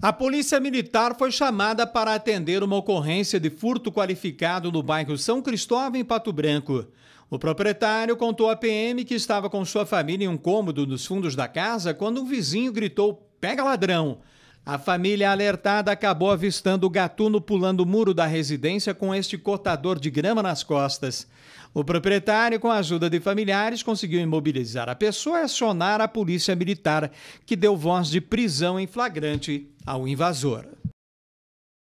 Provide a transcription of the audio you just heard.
A Polícia Militar foi chamada para atender uma ocorrência de furto qualificado no bairro São Cristóvão, em Pato Branco. O proprietário contou à PM que estava com sua família em um cômodo nos fundos da casa quando um vizinho gritou: Pega ladrão! A família alertada acabou avistando o gatuno pulando o muro da residência com este cortador de grama nas costas. O proprietário, com a ajuda de familiares, conseguiu imobilizar a pessoa e acionar a polícia militar, que deu voz de prisão em flagrante ao invasor.